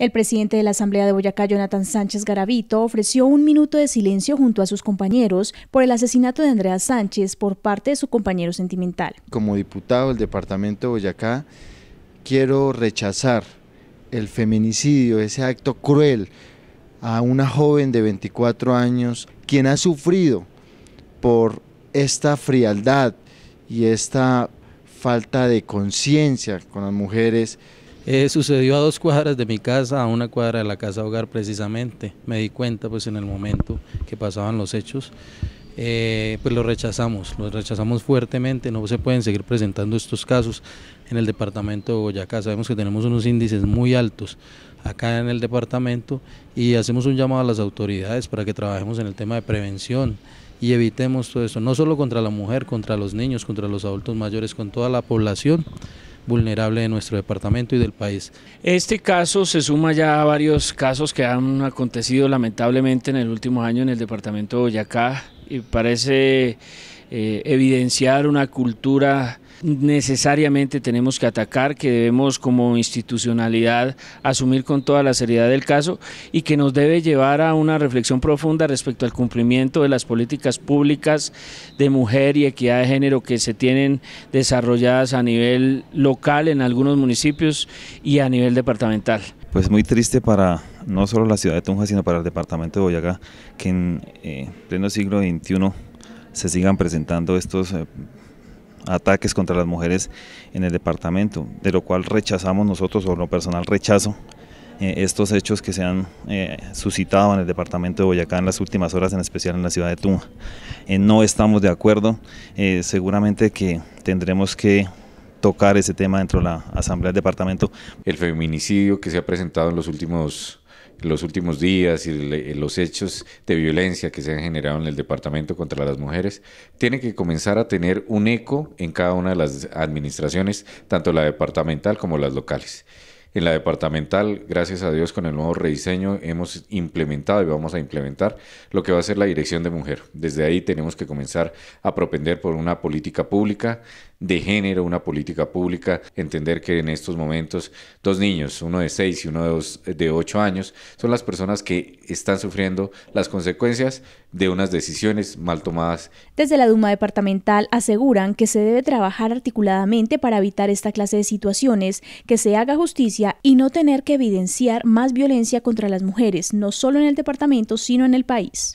El presidente de la Asamblea de Boyacá, Jonathan Sánchez Garavito, ofreció un minuto de silencio junto a sus compañeros por el asesinato de Andrea Sánchez por parte de su compañero sentimental. Como diputado del departamento de Boyacá, quiero rechazar el feminicidio, ese acto cruel a una joven de 24 años, quien ha sufrido por esta frialdad y esta falta de conciencia con las mujeres eh, sucedió a dos cuadras de mi casa, a una cuadra de la casa hogar precisamente. Me di cuenta pues en el momento que pasaban los hechos. Eh, pues lo rechazamos, lo rechazamos fuertemente, no se pueden seguir presentando estos casos en el departamento de Boyacá, sabemos que tenemos unos índices muy altos acá en el departamento y hacemos un llamado a las autoridades para que trabajemos en el tema de prevención y evitemos todo eso. no solo contra la mujer, contra los niños, contra los adultos mayores, con toda la población vulnerable de nuestro departamento y del país. Este caso se suma ya a varios casos que han acontecido lamentablemente en el último año en el departamento de Boyacá y parece eh, evidenciar una cultura necesariamente tenemos que atacar, que debemos como institucionalidad asumir con toda la seriedad del caso y que nos debe llevar a una reflexión profunda respecto al cumplimiento de las políticas públicas de mujer y equidad de género que se tienen desarrolladas a nivel local en algunos municipios y a nivel departamental. Pues muy triste para no solo la ciudad de Tunja, sino para el departamento de Boyacá, que en eh, pleno siglo XXI se sigan presentando estos eh, ataques contra las mujeres en el departamento, de lo cual rechazamos nosotros, o lo personal rechazo, eh, estos hechos que se han eh, suscitado en el departamento de Boyacá en las últimas horas, en especial en la ciudad de tumba no estamos de acuerdo, seguramente que tendremos que tocar ese tema dentro de la Asamblea del Departamento. El feminicidio que se ha presentado en los últimos los últimos días y eh, los hechos de violencia que se han generado en el departamento contra las mujeres, tiene que comenzar a tener un eco en cada una de las administraciones, tanto la departamental como las locales. En la departamental, gracias a Dios, con el nuevo rediseño hemos implementado y vamos a implementar lo que va a ser la dirección de mujer. Desde ahí tenemos que comenzar a propender por una política pública de género, una política pública, entender que en estos momentos dos niños, uno de seis y uno de, ocho años, son las personas que están sufriendo las consecuencias de unas decisiones mal tomadas. Desde la Duma Departamental aseguran que se debe trabajar articuladamente para evitar esta clase de situaciones, que se haga justicia y no tener que evidenciar más violencia contra las mujeres, no solo en el departamento, sino en el país.